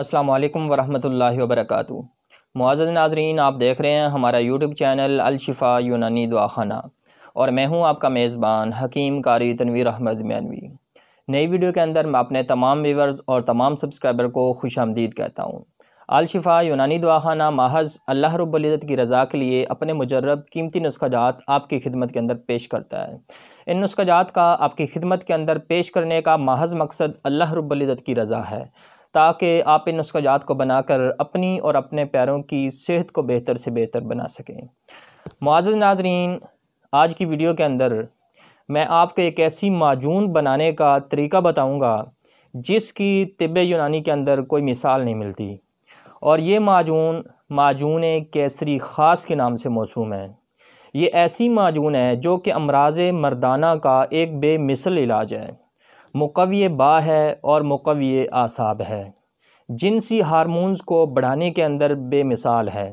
अस्सलाम वालेकुम वरक वबरकातु मुआज़ नाजरीन आप देख रहे हैं हमारा यूट्यूब चैनल अलशिफ़ा यूनानी दुआखाना और मैं हूं आपका मेज़बान हकीम कारी तनवीर अहमद मैनवी नई वीडियो के अंदर मैं अपने तमाम व्यूवर्स और तमाम सब्सक्राइबर को खुश आमदीद कहता हूँ अलशिफ़ा यूनानी दुआखाना महज अल्लाह रब्ज़त की रज़ा के लिए अपने मुजरब कीमती नुस्खाजात आपकी खिदमत के अंदर पेश करता है इन नुस्खाजात का आपकी खिदमत के अंदर पेश करने का महज मकसद अल्लाह रब्ज़त की रज़ा है ताकि आप इन नुस्खाजात को बनाकर अपनी और अपने प्यारों की सेहत को बेहतर से बेहतर बना सकें मुआज़ नाजरीन आज की वीडियो के अंदर मैं आपको एक ऐसी माजून बनाने का तरीका बताऊंगा जिसकी तिब यूनानी के अंदर कोई मिसाल नहीं मिलती और ये माजून माजून केसरी ख़ास के नाम से मौसम है ये ऐसी माजून है जो कि अमराज मर्दाना का एक बेमिसल इलाज है मुकवी बा है और मुकवी आसाब है जिनसी हारमोन्स को बढ़ाने के अंदर बेमिसाल है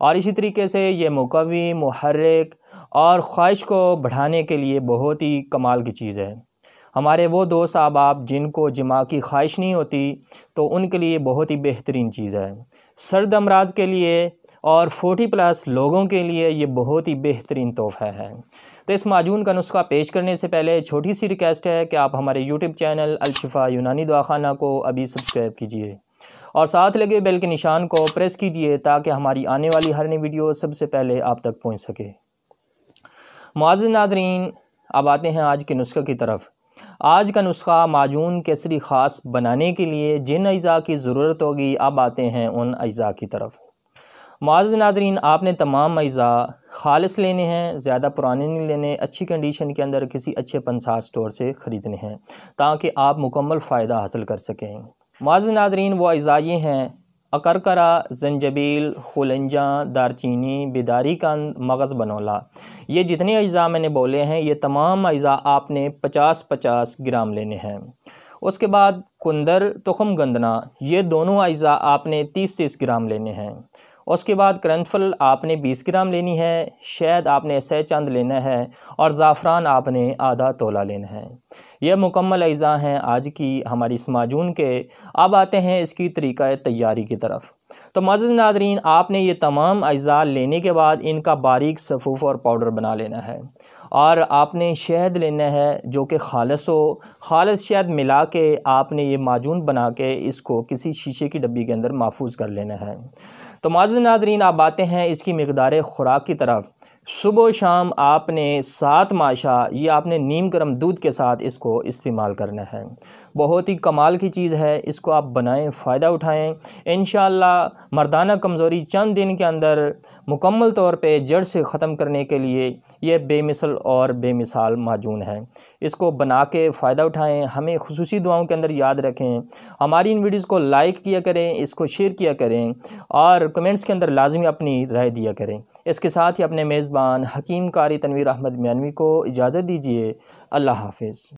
और इसी तरीके से ये मुकवी महरक और ख्वाहिश को बढ़ाने के लिए बहुत ही कमाल की चीज़ है हमारे वो दोस्त आप जिनको जमा की ख्वाहिश नहीं होती तो उनके लिए बहुत ही बेहतरीन चीज़ है सर्द अमराज के लिए और फोटी प्लस लोगों के लिए ये बहुत ही बेहतरीन तोहफ़ा है तो इस माजून का नुस्खा पेश करने से पहले छोटी सी रिक्वेस्ट है कि आप हमारे यूट्यूब चैनल अलशफ़ा यूनानी दवाखाना को अभी सब्सक्राइब कीजिए और साथ लगे बेल के निशान को प्रेस कीजिए ताकि हमारी आने वाली हर नई वीडियो सबसे पहले आप तक पहुँच सके मुआज़ नाजरीन अब आते हैं आज के नुस्खे की तरफ आज का नुस्खा माजून केसरी ख़ास बनाने के लिए जिन अजा की ज़रूरत होगी अब आते हैं उन अज़ा की तरफ माज नाजरीन आपने तमाम अज़ा खालस लेने हैं ज़्यादा पुराने नहीं लेने अच्छी कंडीशन के अंदर किसी अच्छे पंसार स्टोर से ख़रीदने हैं ताकि आप मुकम्मल फ़ायदा हासिल कर सकें माज नाजरीन वो अज़ा ये हैं अकरकरा जंजबील खुलंजा दारचीनी बेदारी का मगज़ बनोला ये जितने अज़ा मैंने बोले हैं ये तमाम अज़ा आपने पचास पचास ग्राम लेने हैं उसके बाद कुंदर तुखम गंदना ये दोनों अज़ा आपने तीस तीस ग्राम लेने हैं उसके बाद करनफल आपने 20 ग्राम लेनी है शहद आपने सह चंद लेना है और ज़ाफ़रान आपने आधा तोला लेना है यह मुकम्मल अज़ा हैं आज की हमारी इस माजून के अब आते हैं इसकी तरीक़ा तैयारी की तरफ तो मजद नाजरीन आपने ये तमाम अज़ा लेने के बाद इनका बारीक सफ़ूफ और पाउडर बना लेना है और आपने शहद लेना है जो कि खालस हो खालस शहद मिला के आपने ये माजून बना के इसको किसी शीशे की डब्बी के अंदर महफूज कर लेना है तो माज नाजरीन आप आते हैं इसकी मकदार ख़ुराक की तरफ सुबह शाम आपने सात माशा ये आपने नीम गर्म दूध के साथ इसको इस्तेमाल करना है बहुत ही कमाल की चीज़ है इसको आप बनाएं फ़ायदा उठाएं इन मर्दाना कमज़ोरी चंद दिन के अंदर मुकम्मल तौर पे जड़ से ख़त्म करने के लिए यह बेमिसल और बेमिसाल माजून है इसको बना के फ़ायदा उठाएं हमें खसूस दुआओं के अंदर याद रखें हमारी इन वीडियोज़ को लाइक किया करें इसको शेयर किया करें और कमेंट्स के अंदर लाजमी अपनी राय दिया करें इसके साथ ही अपने मेज़बान हकीम कारी तनवीर अहमद मियानवी को इजाज़त दीजिए अल्लाह हाफिज़